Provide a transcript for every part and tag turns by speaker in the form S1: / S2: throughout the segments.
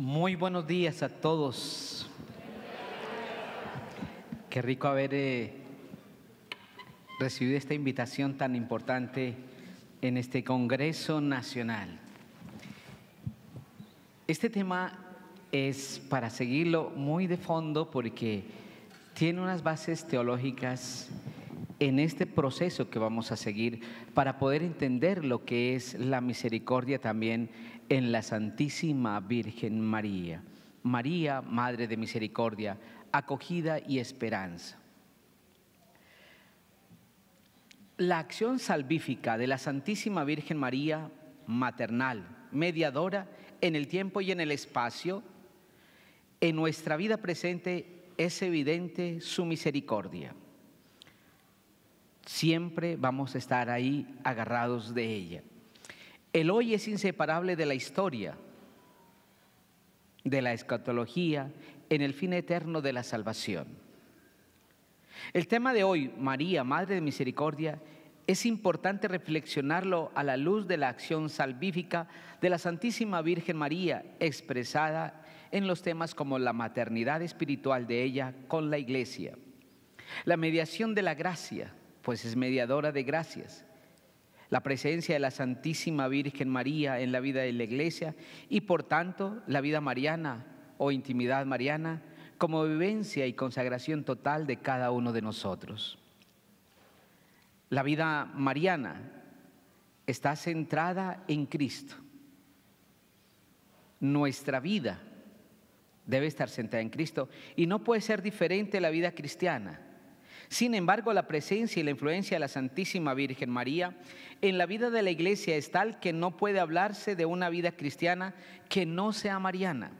S1: Muy buenos días a todos. Qué rico haber eh, recibido esta invitación tan importante en este Congreso Nacional. Este tema es para seguirlo muy de fondo porque tiene unas bases teológicas en este proceso que vamos a seguir para poder entender lo que es la misericordia también en la Santísima Virgen María. María, Madre de Misericordia, acogida y esperanza. La acción salvífica de la Santísima Virgen María, maternal, mediadora, en el tiempo y en el espacio, en nuestra vida presente es evidente su misericordia. Siempre vamos a estar ahí agarrados de ella. El hoy es inseparable de la historia, de la escatología, en el fin eterno de la salvación. El tema de hoy, María, Madre de Misericordia, es importante reflexionarlo a la luz de la acción salvífica de la Santísima Virgen María, expresada en los temas como la maternidad espiritual de ella con la Iglesia, la mediación de la gracia, pues es mediadora de gracias, la presencia de la Santísima Virgen María en la vida de la iglesia y por tanto la vida mariana o intimidad mariana como vivencia y consagración total de cada uno de nosotros. La vida mariana está centrada en Cristo. Nuestra vida debe estar centrada en Cristo y no puede ser diferente la vida cristiana. Sin embargo, la presencia y la influencia de la Santísima Virgen María en la vida de la iglesia es tal que no puede hablarse de una vida cristiana que no sea mariana,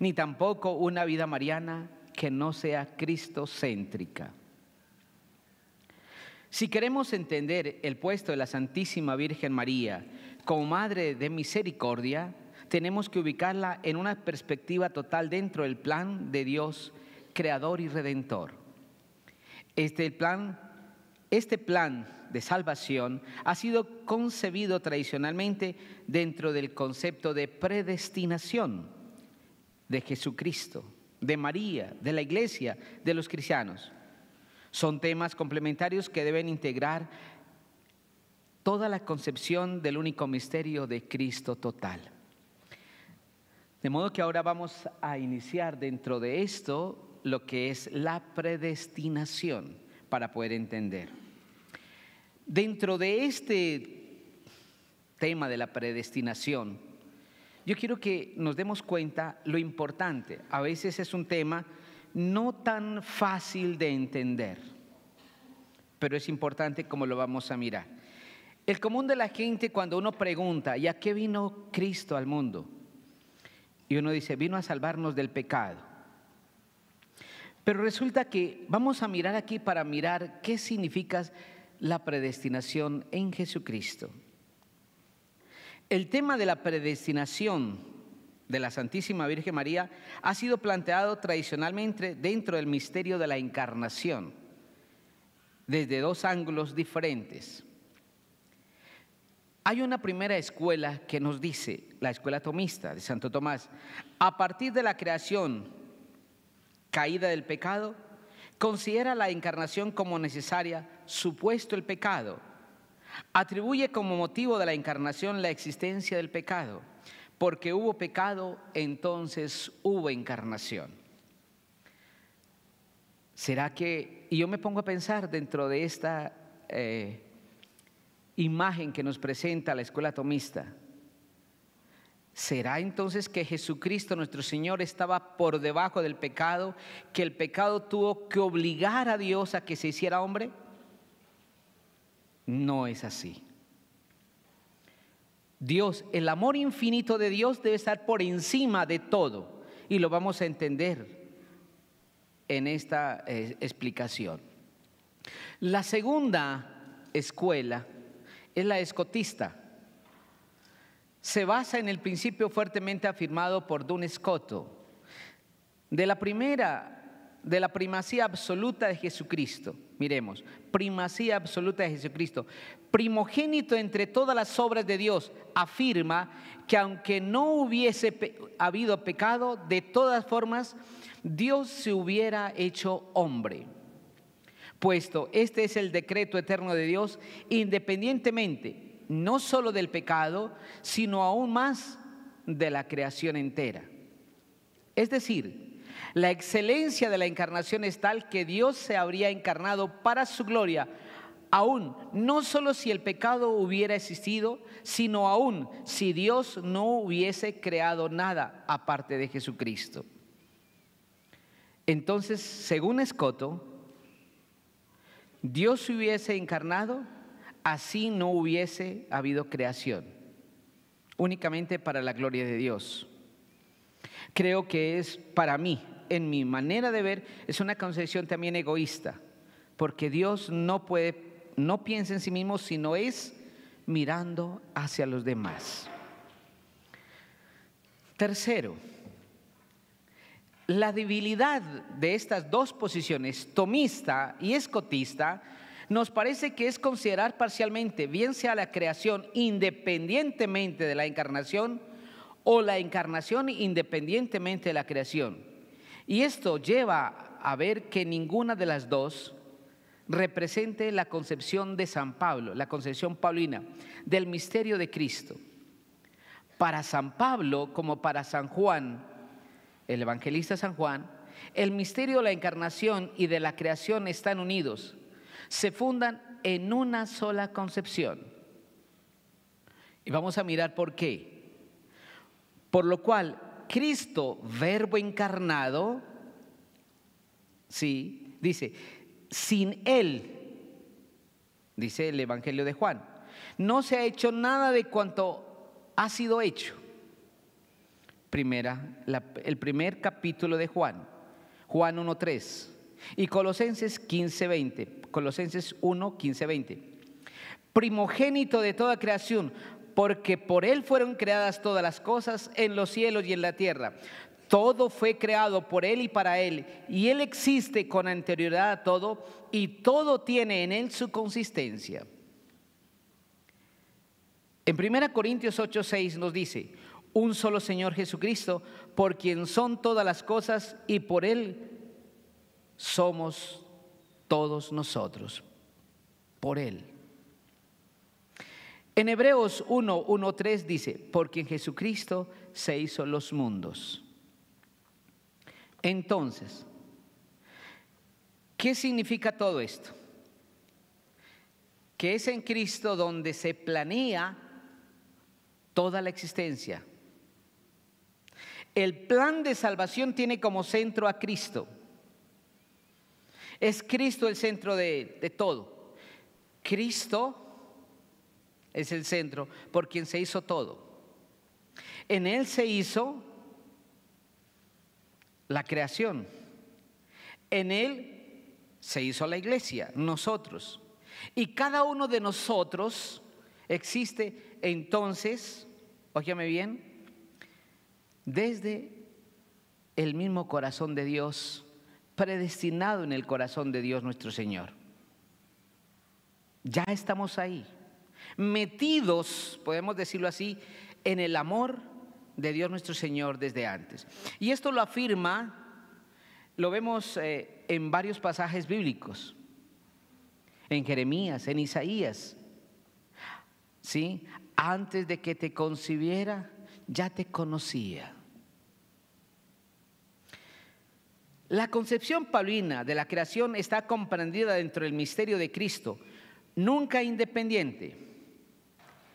S1: ni tampoco una vida mariana que no sea cristocéntrica. Si queremos entender el puesto de la Santísima Virgen María como Madre de Misericordia, tenemos que ubicarla en una perspectiva total dentro del plan de Dios, Creador y Redentor. Este, este plan de salvación ha sido concebido tradicionalmente dentro del concepto de predestinación de Jesucristo, de María, de la iglesia, de los cristianos. Son temas complementarios que deben integrar toda la concepción del único misterio de Cristo total. De modo que ahora vamos a iniciar dentro de esto lo que es la predestinación para poder entender. Dentro de este tema de la predestinación, yo quiero que nos demos cuenta lo importante. A veces es un tema no tan fácil de entender, pero es importante como lo vamos a mirar. El común de la gente cuando uno pregunta, ¿y a qué vino Cristo al mundo? Y uno dice, vino a salvarnos del pecado. Pero resulta que vamos a mirar aquí para mirar qué significa la predestinación en Jesucristo. El tema de la predestinación de la Santísima Virgen María ha sido planteado tradicionalmente dentro del misterio de la encarnación, desde dos ángulos diferentes. Hay una primera escuela que nos dice, la escuela tomista de Santo Tomás, a partir de la creación, caída del pecado, considera la encarnación como necesaria, supuesto el pecado. Atribuye como motivo de la encarnación la existencia del pecado. Porque hubo pecado, entonces hubo encarnación. ¿Será que, y yo me pongo a pensar dentro de esta eh, imagen que nos presenta la escuela tomista, ¿Será entonces que Jesucristo nuestro Señor estaba por debajo del pecado, que el pecado tuvo que obligar a Dios a que se hiciera hombre? No es así. Dios, el amor infinito de Dios debe estar por encima de todo y lo vamos a entender en esta eh, explicación. La segunda escuela es la escotista se basa en el principio fuertemente afirmado por Don de la primera, de la primacía absoluta de Jesucristo. Miremos, primacía absoluta de Jesucristo, primogénito entre todas las obras de Dios, afirma que aunque no hubiese habido pecado, de todas formas Dios se hubiera hecho hombre. Puesto, este es el decreto eterno de Dios, independientemente no solo del pecado, sino aún más de la creación entera. Es decir, la excelencia de la encarnación es tal que Dios se habría encarnado para su gloria, aún no solo si el pecado hubiera existido, sino aún si Dios no hubiese creado nada aparte de Jesucristo. Entonces, según Escoto, Dios se hubiese encarnado Así no hubiese habido creación, únicamente para la gloria de Dios. Creo que es para mí, en mi manera de ver, es una concepción también egoísta, porque Dios no puede, no piensa en sí mismo, sino es mirando hacia los demás. Tercero, la debilidad de estas dos posiciones, tomista y escotista, nos parece que es considerar parcialmente, bien sea la creación independientemente de la encarnación o la encarnación independientemente de la creación. Y esto lleva a ver que ninguna de las dos represente la concepción de San Pablo, la concepción paulina, del misterio de Cristo. Para San Pablo, como para San Juan, el evangelista San Juan, el misterio de la encarnación y de la creación están unidos, se fundan en una sola concepción. Y vamos a mirar por qué. Por lo cual, Cristo, verbo encarnado, sí, dice, sin Él, dice el Evangelio de Juan, no se ha hecho nada de cuanto ha sido hecho. Primera, el primer capítulo de Juan, Juan 1.3 y Colosenses 15.20. Colosenses 1, 15, 20. Primogénito de toda creación, porque por Él fueron creadas todas las cosas en los cielos y en la tierra. Todo fue creado por Él y para Él, y Él existe con anterioridad a todo, y todo tiene en Él su consistencia. En 1 Corintios 8, 6 nos dice, un solo Señor Jesucristo, por quien son todas las cosas y por Él somos todos nosotros por Él. En Hebreos 1, 1, 3 dice, porque en Jesucristo se hizo los mundos. Entonces, ¿qué significa todo esto? Que es en Cristo donde se planea toda la existencia. El plan de salvación tiene como centro a Cristo. Es Cristo el centro de, todo. Cristo es el centro por quien se hizo todo. En Él se hizo la creación. En Él se hizo la iglesia, nosotros. Y cada uno de nosotros existe entonces, óyame bien, desde el mismo corazón de Dios predestinado en el corazón de Dios nuestro Señor. Ya estamos ahí, metidos, podemos decirlo así, en el amor de Dios nuestro Señor desde antes. Y esto lo afirma, lo vemos eh, en varios pasajes bíblicos, en Jeremías, en Isaías. ¿Sí? Antes de que te concibiera, ya te conocía. La concepción paulina de la creación está comprendida dentro del misterio de Cristo, nunca independiente.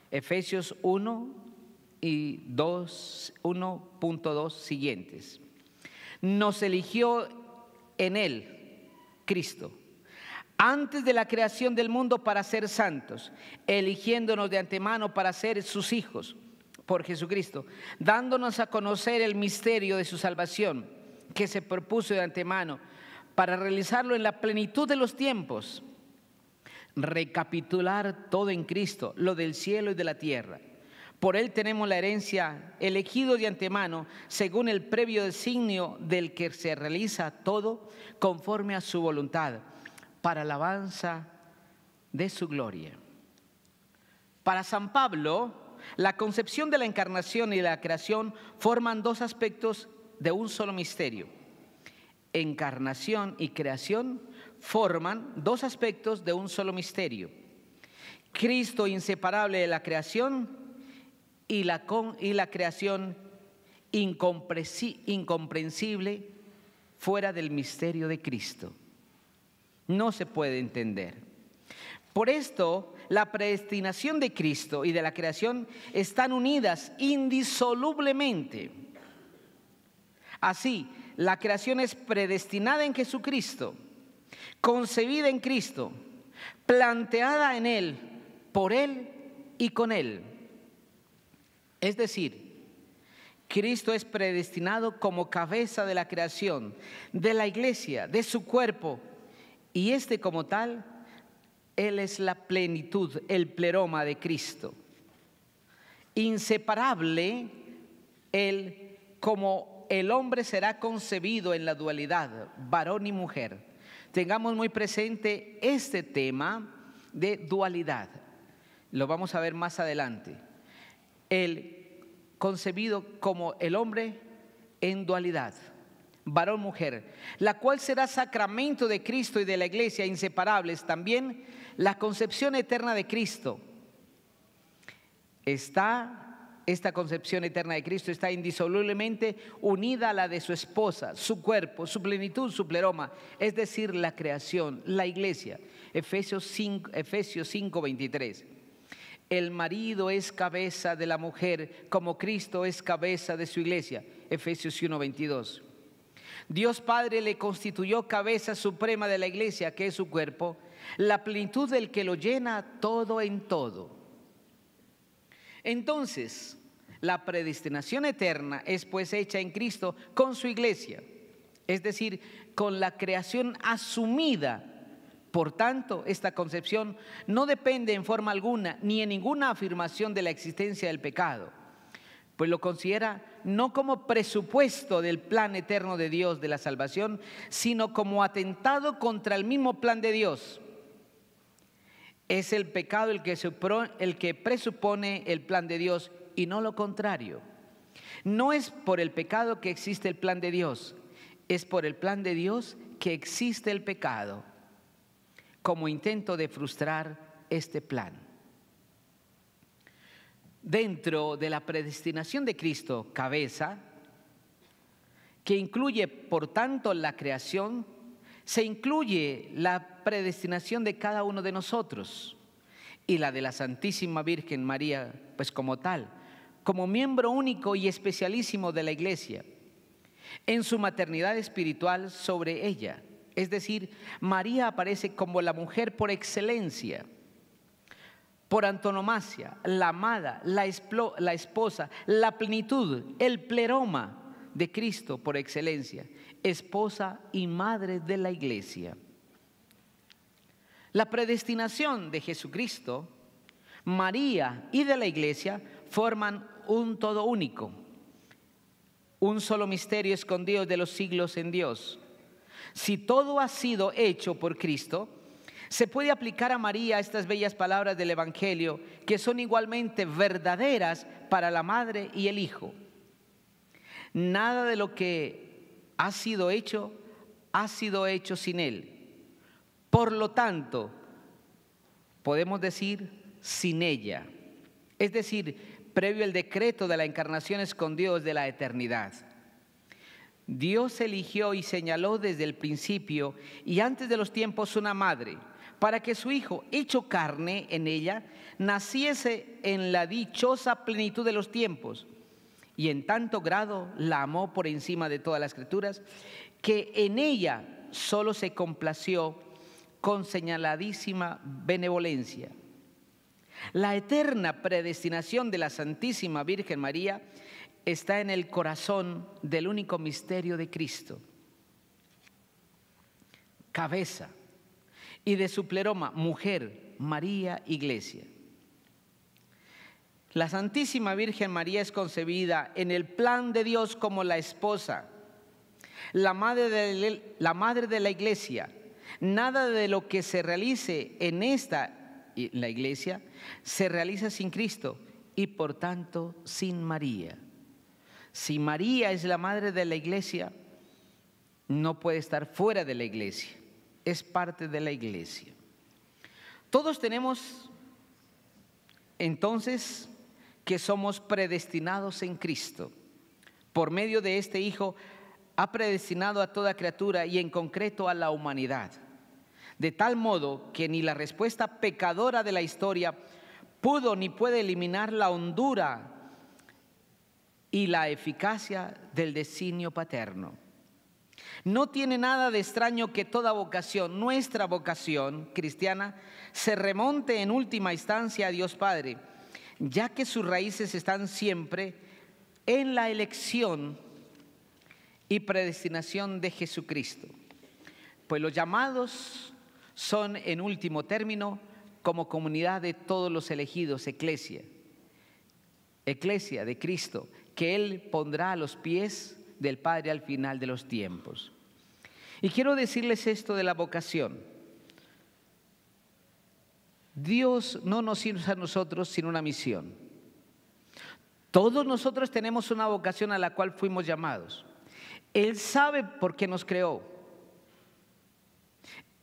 S1: Efesios 1 y 2, 1.2 siguientes. Nos eligió en Él, Cristo, antes de la creación del mundo para ser santos, eligiéndonos de antemano para ser sus hijos por Jesucristo, dándonos a conocer el misterio de su salvación que se propuso de antemano para realizarlo en la plenitud de los tiempos. Recapitular todo en Cristo, lo del cielo y de la tierra. Por Él tenemos la herencia, elegido de antemano, según el previo designio del que se realiza todo conforme a su voluntad, para alabanza de su gloria. Para San Pablo, la concepción de la encarnación y la creación forman dos aspectos de un solo misterio. Encarnación y creación forman dos aspectos de un solo misterio. Cristo inseparable de la creación y la, y la creación incomprensible fuera del misterio de Cristo. No se puede entender. Por esto, la predestinación de Cristo y de la creación están unidas indisolublemente. Así, la creación es predestinada en Jesucristo, concebida en Cristo, planteada en Él, por Él y con Él. Es decir, Cristo es predestinado como cabeza de la creación, de la iglesia, de su cuerpo, y este como tal, Él es la plenitud, el pleroma de Cristo. Inseparable, Él como el hombre será concebido en la dualidad, varón y mujer. Tengamos muy presente este tema de dualidad. Lo vamos a ver más adelante. El concebido como el hombre en dualidad, varón, mujer, la cual será sacramento de Cristo y de la iglesia inseparables también, la concepción eterna de Cristo está esta concepción eterna de Cristo está indisolublemente unida a la de su esposa, su cuerpo, su plenitud, su pleroma, es decir, la creación, la iglesia. Efesios 5, 23. El marido es cabeza de la mujer como Cristo es cabeza de su iglesia. Efesios 1, Dios Padre le constituyó cabeza suprema de la iglesia, que es su cuerpo, la plenitud del que lo llena todo en todo. Entonces, la predestinación eterna es pues hecha en Cristo con su iglesia, es decir, con la creación asumida. Por tanto, esta concepción no depende en forma alguna ni en ninguna afirmación de la existencia del pecado, pues lo considera no como presupuesto del plan eterno de Dios de la salvación, sino como atentado contra el mismo plan de Dios es el pecado el que, el que presupone el plan de Dios y no lo contrario. No es por el pecado que existe el plan de Dios, es por el plan de Dios que existe el pecado como intento de frustrar este plan. Dentro de la predestinación de Cristo, cabeza, que incluye por tanto la creación, se incluye la predestinación de cada uno de nosotros y la de la Santísima Virgen María, pues como tal, como miembro único y especialísimo de la Iglesia, en su maternidad espiritual sobre ella. Es decir, María aparece como la mujer por excelencia, por antonomasia, la amada, la, la esposa, la plenitud, el pleroma de Cristo por excelencia esposa y madre de la iglesia. La predestinación de Jesucristo, María y de la iglesia forman un todo único, un solo misterio escondido de los siglos en Dios. Si todo ha sido hecho por Cristo, se puede aplicar a María estas bellas palabras del Evangelio que son igualmente verdaderas para la madre y el hijo. Nada de lo que ha sido hecho, ha sido hecho sin Él. Por lo tanto, podemos decir sin ella. Es decir, previo al decreto de la encarnación es con Dios de la eternidad. Dios eligió y señaló desde el principio y antes de los tiempos una madre para que su hijo, hecho carne en ella, naciese en la dichosa plenitud de los tiempos y en tanto grado la amó por encima de todas las escrituras, que en ella solo se complació con señaladísima benevolencia. La eterna predestinación de la Santísima Virgen María está en el corazón del único misterio de Cristo, cabeza, y de su pleroma, mujer, María Iglesia. La Santísima Virgen María es concebida en el plan de Dios como la esposa, la madre de la, madre de la iglesia. Nada de lo que se realice en esta la iglesia se realiza sin Cristo y por tanto sin María. Si María es la madre de la iglesia, no puede estar fuera de la iglesia, es parte de la iglesia. Todos tenemos entonces que somos predestinados en Cristo. Por medio de este Hijo ha predestinado a toda criatura y en concreto a la humanidad. De tal modo que ni la respuesta pecadora de la historia pudo ni puede eliminar la hondura y la eficacia del designio paterno. No tiene nada de extraño que toda vocación, nuestra vocación cristiana, se remonte en última instancia a Dios Padre ya que sus raíces están siempre en la elección y predestinación de Jesucristo. Pues los llamados son, en último término, como comunidad de todos los elegidos, eclesia, eclesia de Cristo, que Él pondrá a los pies del Padre al final de los tiempos. Y quiero decirles esto de la vocación. Dios no nos hizo a nosotros sin una misión. Todos nosotros tenemos una vocación a la cual fuimos llamados. Él sabe por qué nos creó.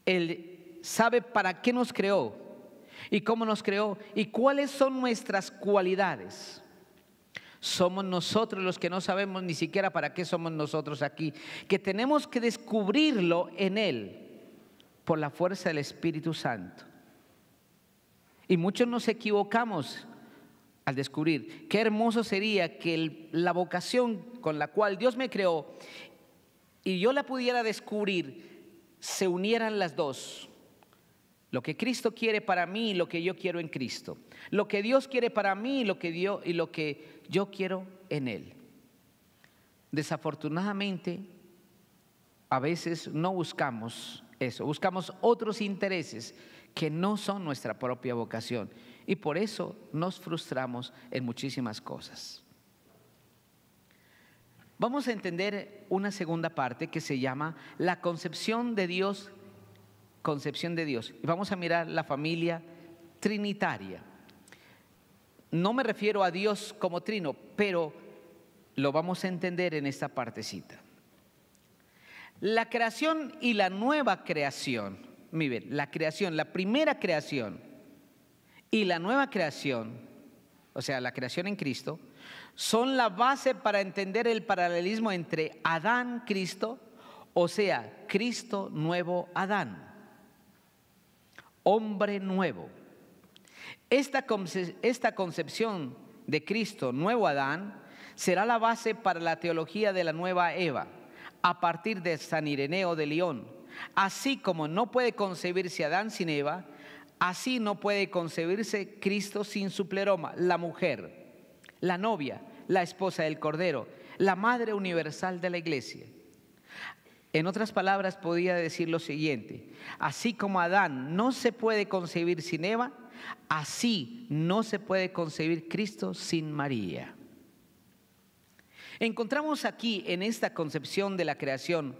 S1: Él sabe para qué nos creó y cómo nos creó y cuáles son nuestras cualidades. Somos nosotros los que no sabemos ni siquiera para qué somos nosotros aquí, que tenemos que descubrirlo en Él por la fuerza del Espíritu Santo. Y muchos nos equivocamos al descubrir qué hermoso sería que la vocación con la cual Dios me creó y yo la pudiera descubrir, se unieran las dos. Lo que Cristo quiere para mí y lo que yo quiero en Cristo. Lo que Dios quiere para mí lo que, y lo que yo quiero en Él. Desafortunadamente, a veces no buscamos eso, buscamos otros intereses que no son nuestra propia vocación. Y por eso nos frustramos en muchísimas cosas. Vamos a entender una segunda parte que se llama la concepción de Dios, concepción de Dios. Y vamos a mirar la familia trinitaria. No me refiero a Dios como trino, pero lo vamos a entender en esta partecita. La creación y la nueva creación miren, la creación, la primera creación y la nueva creación, o sea, la creación en Cristo, son la base para entender el paralelismo entre Adán, Cristo, o sea, Cristo nuevo Adán, hombre nuevo. Esta, esta concepción de Cristo nuevo Adán será la base para la teología de la nueva Eva, a partir de San Ireneo de León, Así como no puede concebirse Adán sin Eva, así no puede concebirse Cristo sin su pleroma, la mujer, la novia, la esposa del Cordero, la madre universal de la iglesia. En otras palabras, podía decir lo siguiente, así como Adán no se puede concebir sin Eva, así no se puede concebir Cristo sin María. Encontramos aquí en esta concepción de la creación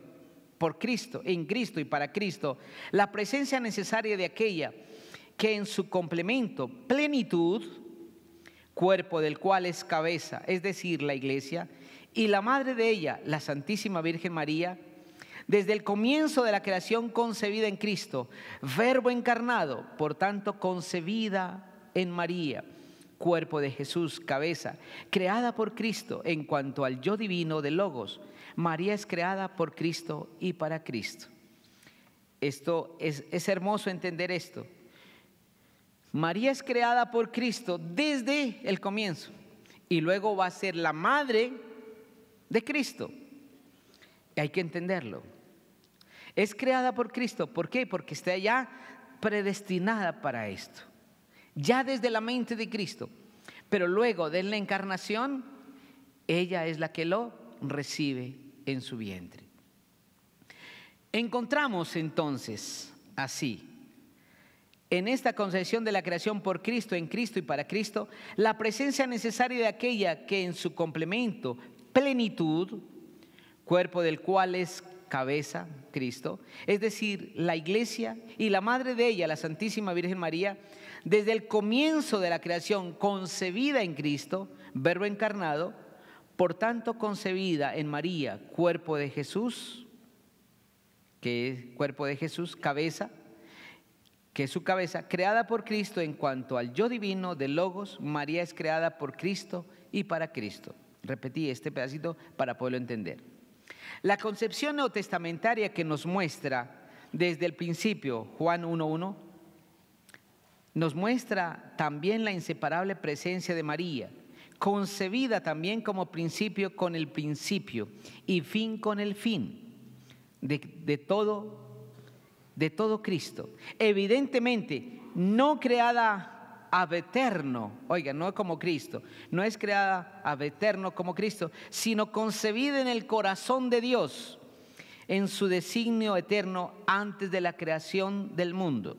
S1: por Cristo, en Cristo y para Cristo, la presencia necesaria de aquella que en su complemento, plenitud, cuerpo del cual es cabeza, es decir, la iglesia, y la madre de ella, la Santísima Virgen María, desde el comienzo de la creación concebida en Cristo, verbo encarnado, por tanto concebida en María, cuerpo de Jesús, cabeza, creada por Cristo en cuanto al yo divino de Logos, María es creada por Cristo y para Cristo. Esto es, es hermoso entender esto. María es creada por Cristo desde el comienzo y luego va a ser la madre de Cristo. Hay que entenderlo. Es creada por Cristo. ¿Por qué? Porque está ya predestinada para esto. Ya desde la mente de Cristo. Pero luego de la encarnación, ella es la que lo recibe en su vientre. Encontramos entonces así, en esta concepción de la creación por Cristo, en Cristo y para Cristo, la presencia necesaria de aquella que en su complemento, plenitud, cuerpo del cual es cabeza, Cristo, es decir, la iglesia y la madre de ella, la Santísima Virgen María, desde el comienzo de la creación concebida en Cristo, verbo encarnado, por tanto, concebida en María, cuerpo de Jesús, que es cuerpo de Jesús, cabeza, que es su cabeza, creada por Cristo en cuanto al yo divino de Logos, María es creada por Cristo y para Cristo. Repetí este pedacito para poderlo entender. La concepción neotestamentaria que nos muestra desde el principio Juan 1.1 nos muestra también la inseparable presencia de María concebida también como principio con el principio y fin con el fin de, todo de todo Cristo. Evidentemente, no creada a eterno, oiga, no como Cristo, no es creada a eterno como Cristo, sino concebida en el corazón de Dios, en su designio eterno antes de la creación del mundo,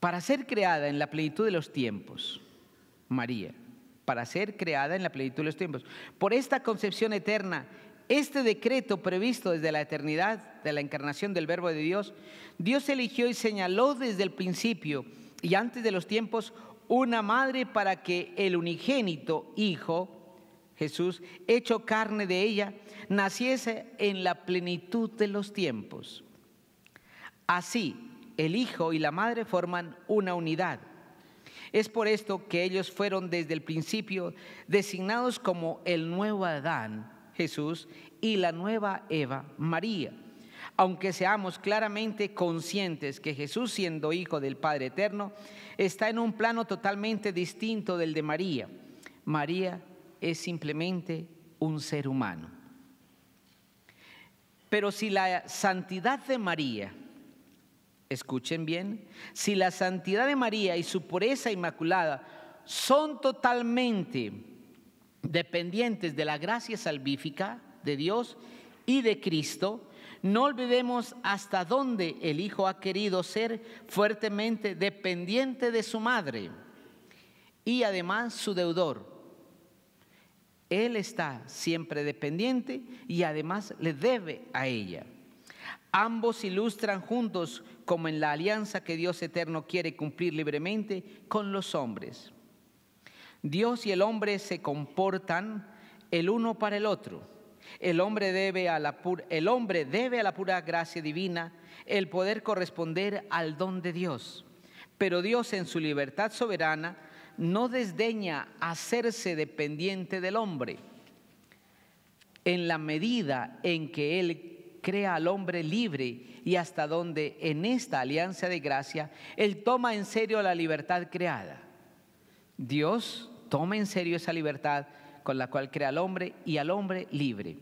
S1: para ser creada en la plenitud de los tiempos María, para ser creada en la plenitud de los tiempos. Por esta concepción eterna, este decreto previsto desde la eternidad de la encarnación del Verbo de Dios, Dios eligió y señaló desde el principio y antes de los tiempos una madre para que el unigénito Hijo, Jesús, hecho carne de ella, naciese en la plenitud de los tiempos. Así, el Hijo y la Madre forman una unidad es por esto que ellos fueron desde el principio designados como el nuevo Adán, Jesús, y la nueva Eva, María. Aunque seamos claramente conscientes que Jesús, siendo hijo del Padre Eterno, está en un plano totalmente distinto del de María. María es simplemente un ser humano. Pero si la santidad de María escuchen bien, si la santidad de María y su pureza inmaculada son totalmente dependientes de la gracia salvífica de Dios y de Cristo, no olvidemos hasta dónde el Hijo ha querido ser fuertemente dependiente de su madre y además su deudor. Él está siempre dependiente y además le debe a ella. Ambos ilustran juntos como en la alianza que Dios eterno quiere cumplir libremente con los hombres. Dios y el hombre se comportan el uno para el otro. El hombre debe a la, pura, el hombre debe a la pura gracia divina el poder corresponder al don de Dios. Pero Dios en su libertad soberana no desdeña hacerse dependiente del hombre en la medida en que Él crea al hombre libre y hasta donde en esta alianza de gracia Él toma en serio la libertad creada. Dios toma en serio esa libertad con la cual crea al hombre y al hombre libre.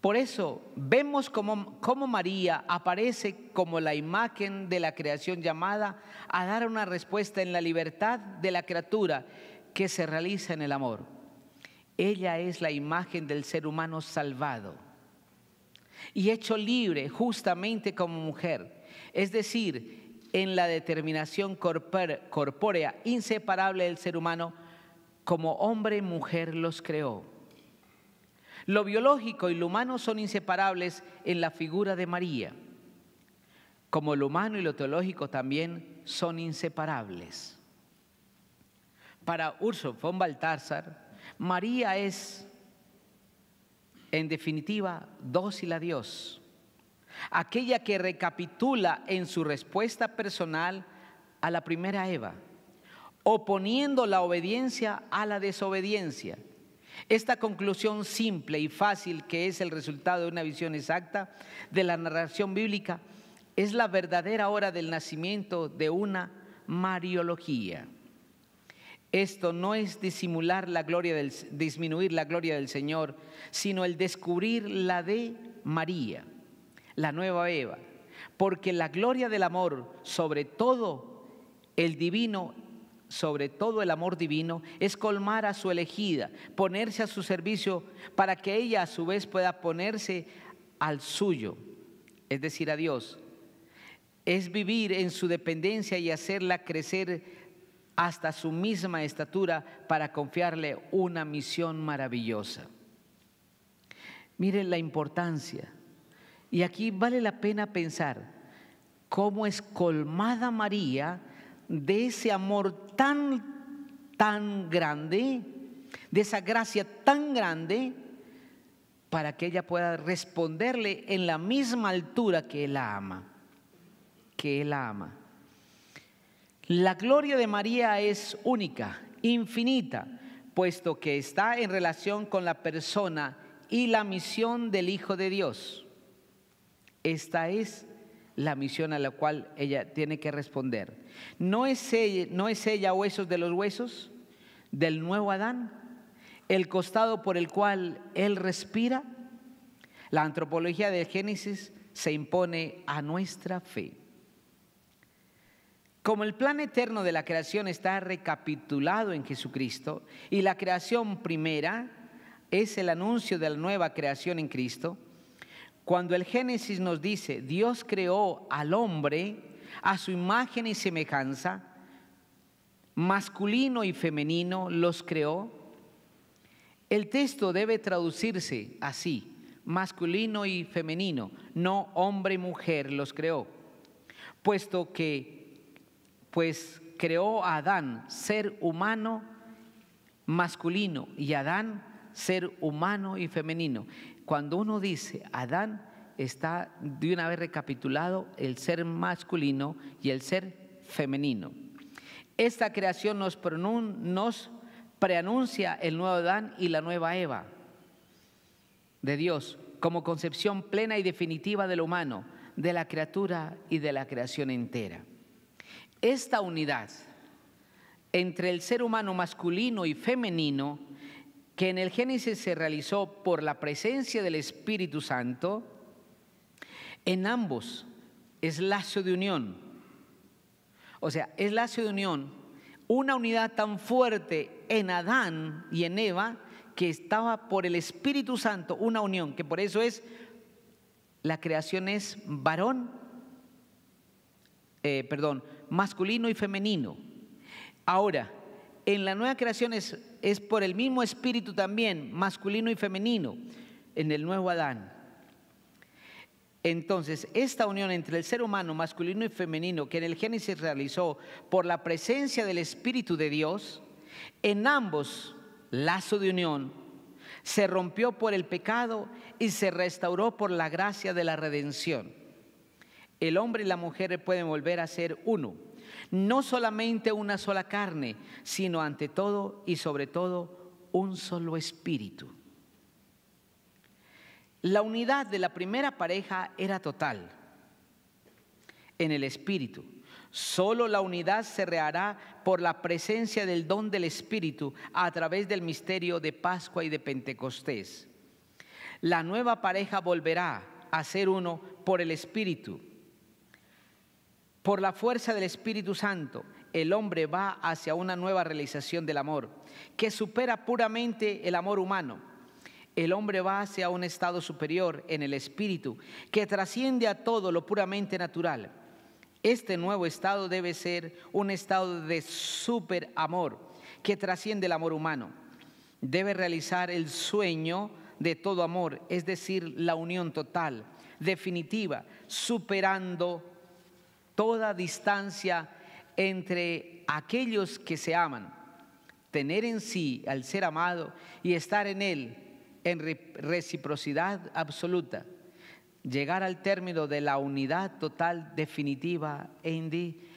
S1: Por eso vemos cómo, cómo, María aparece como la imagen de la creación llamada a dar una respuesta en la libertad de la criatura que se realiza en el amor. Ella es la imagen del ser humano salvado y hecho libre justamente como mujer, es decir, en la determinación corpórea inseparable del ser humano, como hombre y mujer los creó. Lo biológico y lo humano son inseparables en la figura de María, como lo humano y lo teológico también son inseparables. Para Urso von Baltasar, María es en definitiva, dócil a Dios. Aquella que recapitula en su respuesta personal a la primera Eva, oponiendo la obediencia a la desobediencia. Esta conclusión simple y fácil que es el resultado de una visión exacta de la narración bíblica es la verdadera hora del nacimiento de una mariología. Esto no es disimular la gloria del, disminuir la gloria del Señor, sino el descubrir la de María, la nueva Eva, porque la gloria del amor, sobre todo el divino, sobre todo el amor divino, es colmar a su elegida, ponerse a su servicio para que ella a su vez pueda ponerse al suyo, es decir, a Dios. Es vivir en su dependencia y hacerla crecer hasta su misma estatura para confiarle una misión maravillosa. Miren la importancia. Y aquí vale la pena pensar cómo es colmada María de ese amor tan, tan grande, de esa gracia tan grande, para que ella pueda responderle en la misma altura que él la ama, que él la ama. La gloria de María es única, infinita, puesto que está en relación con la persona y la misión del Hijo de Dios. Esta es la misión a la cual ella tiene que responder. ¿No es ella, huesos de los huesos del nuevo Adán? ¿El costado por el cual él respira? La antropología del Génesis se impone a nuestra fe. Como el plan eterno de la creación está recapitulado en Jesucristo y la creación primera es el anuncio de la nueva creación en Cristo, cuando el Génesis nos dice, Dios creó al hombre a su imagen y semejanza, masculino y femenino los creó, el texto debe traducirse así, masculino y femenino, no hombre y mujer los creó, puesto que pues creó a Adán ser humano masculino y Adán ser humano y femenino. Cuando uno dice Adán, está de una vez recapitulado el ser masculino y el ser femenino. Esta creación nos, nos preanuncia el nuevo Adán y la nueva Eva de Dios como concepción plena y definitiva del humano, de la criatura y de la creación entera. Esta unidad entre el ser humano masculino y femenino, que en el Génesis se realizó por la presencia del Espíritu Santo, en ambos es lazo de unión. O sea, es lazo de unión, una unidad tan fuerte en Adán y en Eva que estaba por el Espíritu Santo, una unión, que por eso es, la creación es varón, eh, perdón, masculino y femenino. Ahora, en la nueva creación es, por el mismo espíritu también, masculino y femenino, en el nuevo Adán. Entonces, esta unión entre el ser humano masculino y femenino que en el Génesis realizó por la presencia del Espíritu de Dios, en ambos lazo de unión, se rompió por el pecado y se restauró por la gracia de la redención. El hombre y la mujer pueden volver a ser uno, no solamente una sola carne, sino ante todo y sobre todo un solo espíritu. La unidad de la primera pareja era total en el espíritu. Solo la unidad se rehará por la presencia del don del Espíritu a través del misterio de Pascua y de Pentecostés. La nueva pareja volverá a ser uno por el Espíritu por la fuerza del Espíritu Santo, el hombre va hacia una nueva realización del amor, que supera puramente el amor humano. El hombre va hacia un estado superior en el espíritu, que trasciende a todo lo puramente natural. Este nuevo estado debe ser un estado de super amor, que trasciende el amor humano. Debe realizar el sueño de todo amor, es decir, la unión total, definitiva, superando toda distancia entre aquellos que se aman. Tener en sí al ser amado y estar en él en reciprocidad absoluta. Llegar al término de la unidad total, definitiva e,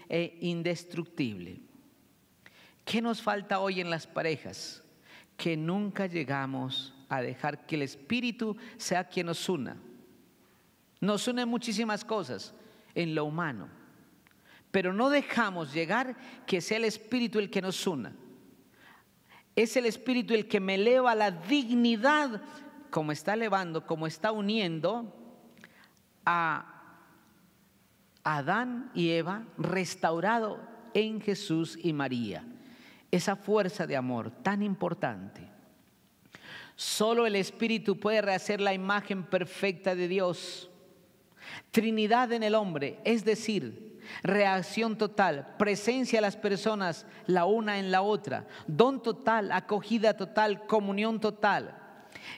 S1: e indestructible. ¿Qué nos falta hoy en las parejas? Que nunca llegamos a dejar que el Espíritu sea quien nos una. Nos une muchísimas cosas en lo humano pero no dejamos llegar que sea el Espíritu el que nos una. Es el Espíritu el que me eleva la dignidad, como está elevando, como está uniendo a Adán y Eva, restaurado en Jesús y María. Esa fuerza de amor tan importante. Solo el Espíritu puede rehacer la imagen perfecta de Dios. Trinidad en el hombre, es decir, reacción total, presencia de las personas la una en la otra, don total, acogida total, comunión total.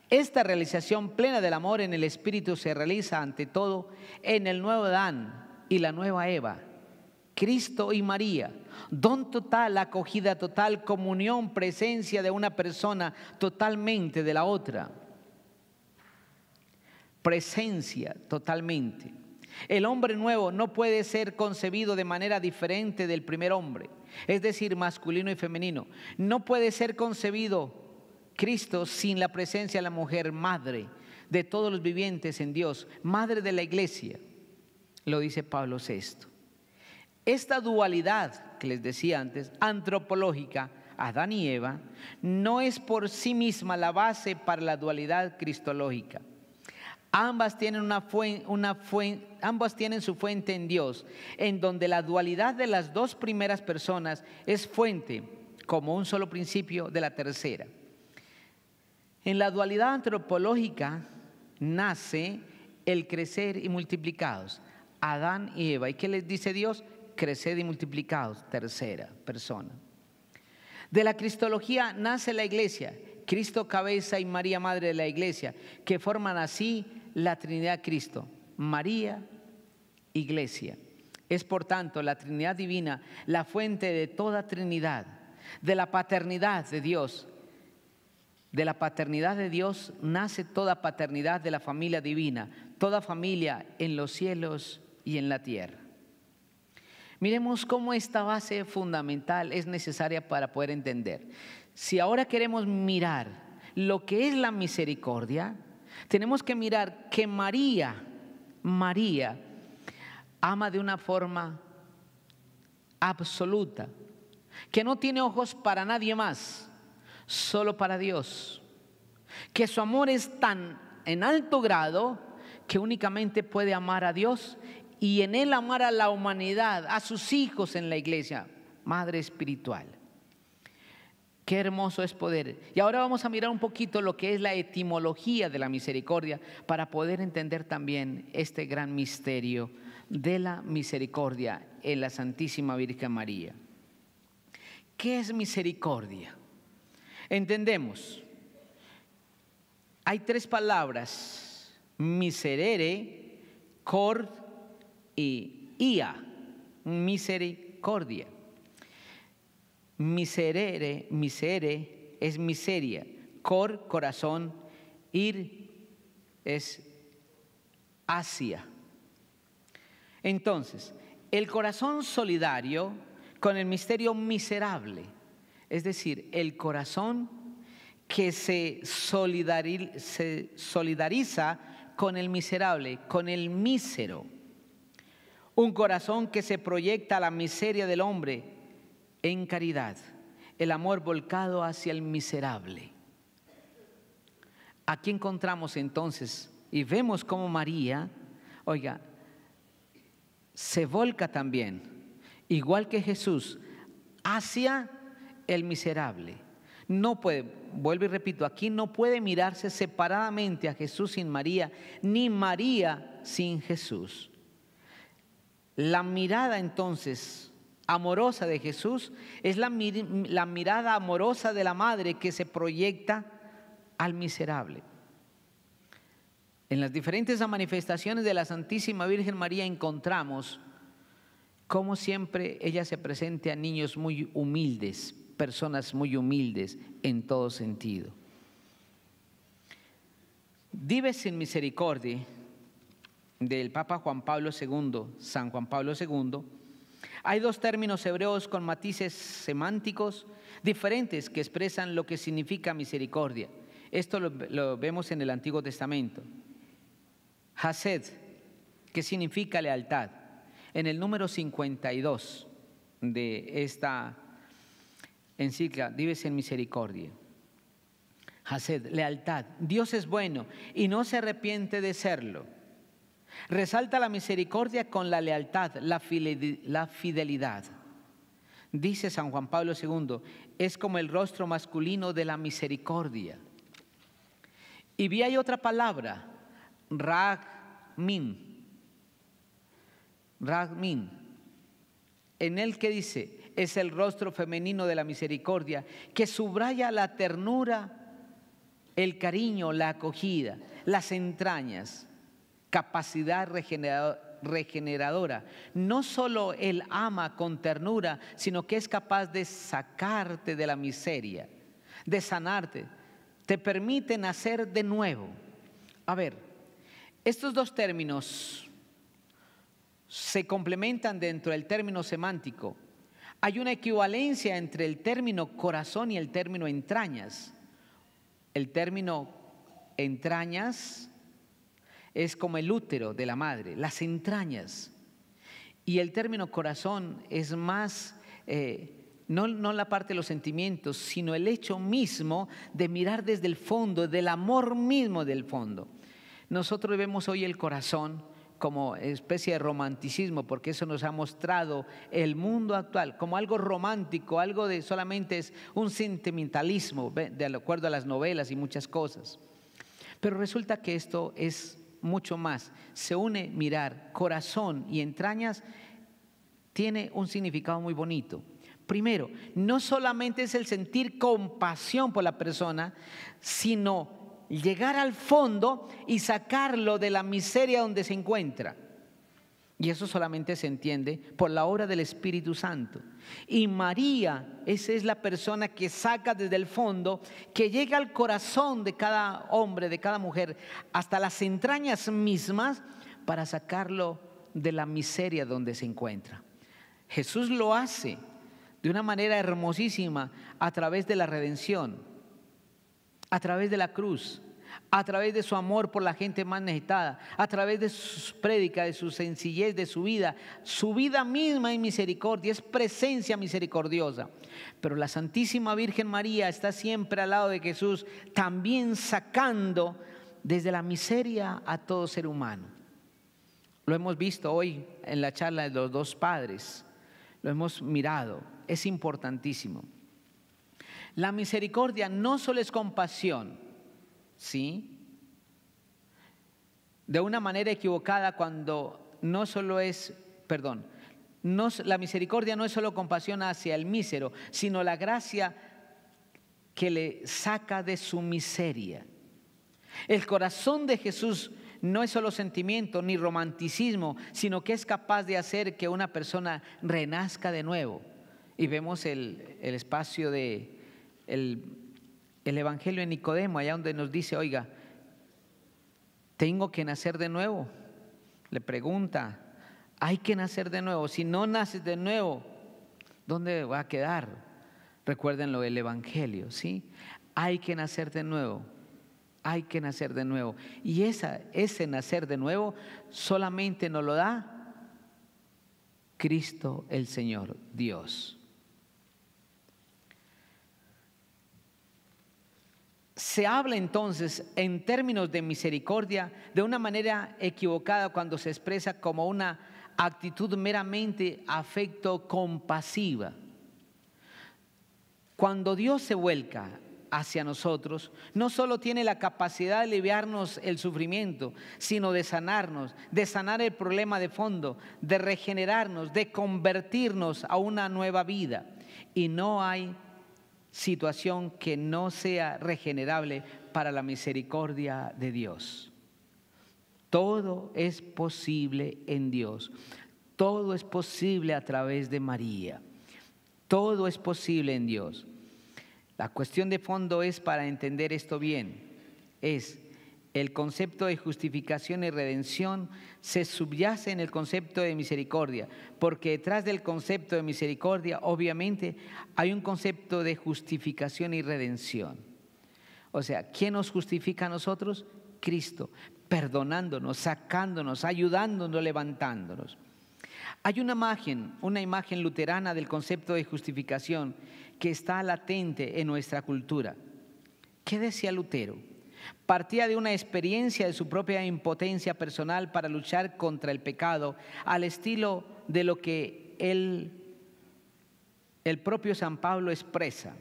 S1: Esta realización plena del amor en el Espíritu se realiza ante todo en el nuevo Adán y la nueva Eva, Cristo y María. Don total, acogida total, comunión, presencia de una persona totalmente de la otra. Presencia totalmente. El hombre nuevo no puede ser concebido de manera diferente del primer hombre, es decir, masculino y femenino. No puede ser concebido Cristo sin la presencia de la mujer madre de todos los vivientes en Dios, madre de la iglesia, lo dice Pablo VI. Esta dualidad que les decía antes, antropológica, Adán y Eva, no es por sí misma la base para la dualidad cristológica Ambas tienen, una ambas tienen su fuente en Dios, en donde la dualidad de las dos primeras personas es fuente como un solo principio de la tercera. En la dualidad antropológica nace el crecer y multiplicados, Adán y Eva. ¿Y qué les dice Dios? Crecer y multiplicados, tercera persona. De la cristología nace la iglesia, Cristo cabeza y María madre de la iglesia, que forman así la Trinidad Cristo, María, Iglesia. Es por tanto la Trinidad Divina la fuente de toda Trinidad, de la paternidad de Dios. De la paternidad de Dios nace toda paternidad de la familia divina, toda familia en los cielos y en la tierra. Miremos cómo esta base fundamental es necesaria para poder entender. Si ahora queremos mirar lo que es la misericordia, tenemos que mirar que María, María, ama de una forma absoluta, que no tiene ojos para nadie más, solo para Dios, que su amor es tan en alto grado que únicamente puede amar a Dios y en él amar a la humanidad, a sus hijos en la iglesia, madre espiritual. Qué hermoso es poder. Y ahora vamos a mirar un poquito lo que es la etimología de la misericordia para poder entender también este gran misterio de la misericordia en la Santísima Virgen María. ¿Qué es misericordia? Entendemos, hay tres palabras, miserere, cord y ia, misericordia miserere, misere es miseria, cor, corazón, ir es hacia. Entonces, el corazón solidario con el misterio miserable, es decir, el corazón que se, se solidariza con el miserable, con el mísero. Un corazón que se proyecta a la miseria del hombre en caridad, el amor volcado hacia el miserable. Aquí encontramos entonces y vemos cómo María, oiga, se volca también, igual que Jesús, hacia el miserable. No puede, vuelvo y repito, aquí no puede mirarse separadamente a Jesús sin María, ni María sin Jesús. La mirada entonces amorosa de Jesús es la, mirada amorosa de la madre que se proyecta al miserable. En las diferentes manifestaciones de la Santísima Virgen María encontramos cómo siempre ella se presenta a niños muy humildes, personas muy humildes en todo sentido. Vive sin misericordia del Papa Juan Pablo II, San Juan Pablo II, hay dos términos hebreos con matices semánticos diferentes que expresan lo que significa misericordia. Esto lo, vemos en el Antiguo Testamento. Hased, que significa lealtad, en el número 52 de esta encicla, vives en misericordia. Hased, lealtad. Dios es bueno y no se arrepiente de serlo. Resalta la misericordia con la lealtad, la fidelidad. Dice San Juan Pablo II, es como el rostro masculino de la misericordia. Y vi hay otra palabra, ragmin. Ragmin. En el que dice, es el rostro femenino de la misericordia, que subraya la ternura, el cariño, la acogida, las entrañas capacidad regeneradora. No solo Él ama con ternura, sino que es capaz de sacarte de la miseria, de sanarte, te permite nacer de nuevo. A ver, estos dos términos se complementan dentro del término semántico. Hay una equivalencia entre el término corazón y el término entrañas. El término entrañas es como el útero de la madre, las entrañas. Y el término corazón es más, eh, no, no la parte de los sentimientos, sino el hecho mismo de mirar desde el fondo, del amor mismo del fondo. Nosotros vemos hoy el corazón como especie de romanticismo, porque eso nos ha mostrado el mundo actual, como algo romántico, algo de solamente es un sentimentalismo, de acuerdo a las novelas y muchas cosas. Pero resulta que esto es mucho más. Se une mirar, corazón y entrañas tiene un significado muy bonito. Primero, no solamente es el sentir compasión por la persona, sino llegar al fondo y sacarlo de la miseria donde se encuentra. Y eso solamente se entiende por la obra del Espíritu Santo. Y María, esa es la persona que saca desde el fondo, que llega al corazón de cada hombre, de cada mujer, hasta las entrañas mismas, para sacarlo de la miseria donde se encuentra. Jesús lo hace de una manera hermosísima a través de la redención, a través de la cruz, a través de su amor por la gente más necesitada, a través de sus prédicas, de su sencillez, de su vida. Su vida misma es misericordia, es presencia misericordiosa. Pero la Santísima Virgen María está siempre al lado de Jesús, también sacando desde la miseria a todo ser humano. Lo hemos visto hoy en la charla de los dos padres, lo hemos mirado, es importantísimo. La misericordia no solo es compasión, ¿sí? De una manera equivocada cuando no solo es, perdón, no, la misericordia no es solo compasión hacia el mísero, sino la gracia que le saca de su miseria. El corazón de Jesús no es solo sentimiento ni romanticismo, sino que es capaz de hacer que una persona renazca de nuevo. Y vemos el, el espacio de el el Evangelio de Nicodemo, allá donde nos dice, oiga, tengo que nacer de nuevo. Le pregunta, hay que nacer de nuevo. Si no naces de nuevo, ¿dónde va a quedar? Recuérdenlo, el Evangelio, ¿sí? Hay que nacer de nuevo. Hay que nacer de nuevo. Y esa, ese nacer de nuevo solamente nos lo da Cristo el Señor, Dios. se habla entonces en términos de misericordia de una manera equivocada cuando se expresa como una actitud meramente afecto compasiva. Cuando Dios se vuelca hacia nosotros, no solo tiene la capacidad de aliviarnos el sufrimiento, sino de sanarnos, de sanar el problema de fondo, de regenerarnos, de convertirnos a una nueva vida. Y no hay situación que no sea regenerable para la misericordia de Dios. Todo es posible en Dios. Todo es posible a través de María. Todo es posible en Dios. La cuestión de fondo es para entender esto bien. Es el concepto de justificación y redención se subyace en el concepto de misericordia, porque detrás del concepto de misericordia, obviamente, hay un concepto de justificación y redención. O sea, ¿quién nos justifica a nosotros? Cristo, perdonándonos, sacándonos, ayudándonos, levantándonos. Hay una imagen, una imagen luterana del concepto de justificación que está latente en nuestra cultura. ¿Qué decía Lutero? Partía de una experiencia de su propia impotencia personal para luchar contra el pecado, al estilo de lo que él, el propio San Pablo expresa.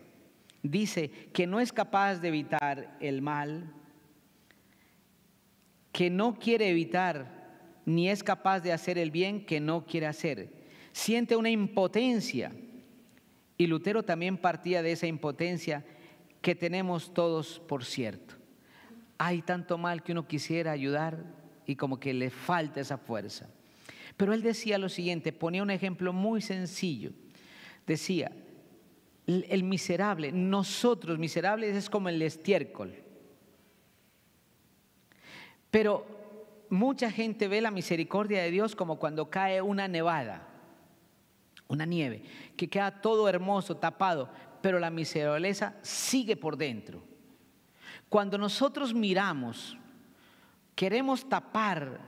S1: Dice que no es capaz de evitar el mal, que no quiere evitar, ni es capaz de hacer el bien que no quiere hacer. Siente una impotencia. Y Lutero también partía de esa impotencia que tenemos todos, por cierto hay tanto mal que uno quisiera ayudar y como que le falta esa fuerza. Pero él decía lo siguiente, ponía un ejemplo muy sencillo. Decía, el miserable, nosotros miserables es como el estiércol. Pero mucha gente ve la misericordia de Dios como cuando cae una nevada, una nieve, que queda todo hermoso, tapado, pero la miserableza sigue por dentro. Cuando nosotros miramos, queremos tapar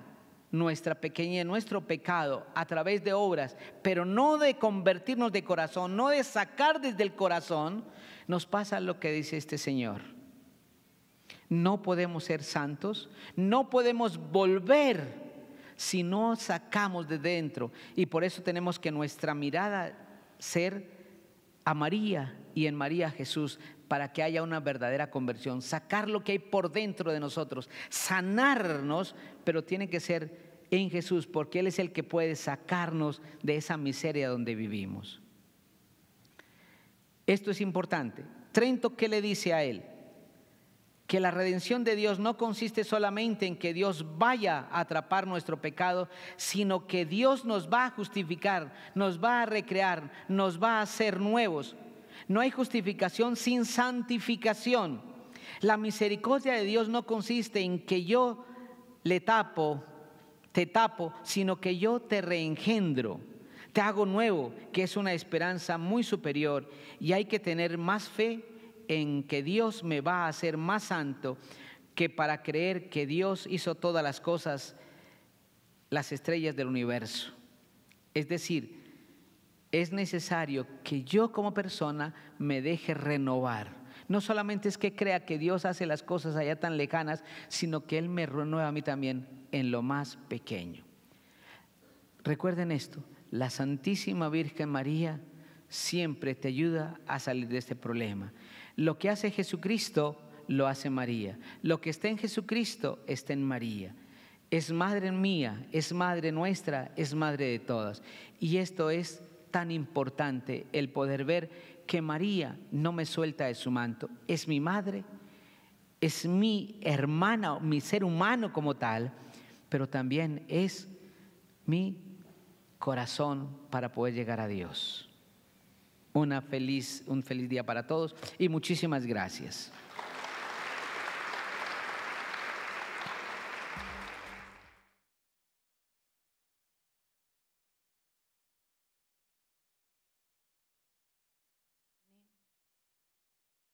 S1: nuestra pequeña, nuestro pecado a través de obras, pero no de convertirnos de corazón, no de sacar desde el corazón, nos pasa lo que dice este Señor. No podemos ser santos, no podemos volver si no sacamos de dentro. Y por eso tenemos que nuestra mirada ser a María y en María Jesús, para que haya una verdadera conversión, sacar lo que hay por dentro de nosotros, sanarnos, pero tiene que ser en Jesús, porque Él es el que puede sacarnos de esa miseria donde vivimos. Esto es importante. Trento, ¿qué le dice a Él? que la redención de Dios no consiste solamente en que Dios vaya a atrapar nuestro pecado, sino que Dios nos va a justificar, nos va a recrear, nos va a hacer nuevos. No hay justificación sin santificación. La misericordia de Dios no consiste en que yo le tapo, te tapo, sino que yo te reengendro, te hago nuevo, que es una esperanza muy superior y hay que tener más fe en que Dios me va a hacer más santo que para creer que Dios hizo todas las cosas, las estrellas del universo. Es decir, es necesario que yo como persona me deje renovar. No solamente es que crea que Dios hace las cosas allá tan lejanas, sino que Él me renueva a mí también en lo más pequeño. Recuerden esto, la Santísima Virgen María siempre te ayuda a salir de este problema. Lo que hace Jesucristo, lo hace María. Lo que está en Jesucristo, está en María. Es madre mía, es madre nuestra, es madre de todas. Y esto es tan importante el poder ver que María no me suelta de su manto. Es mi madre, es mi hermana, mi ser humano como tal, pero también es mi corazón para poder llegar a Dios. Una feliz, un feliz día para todos y muchísimas gracias.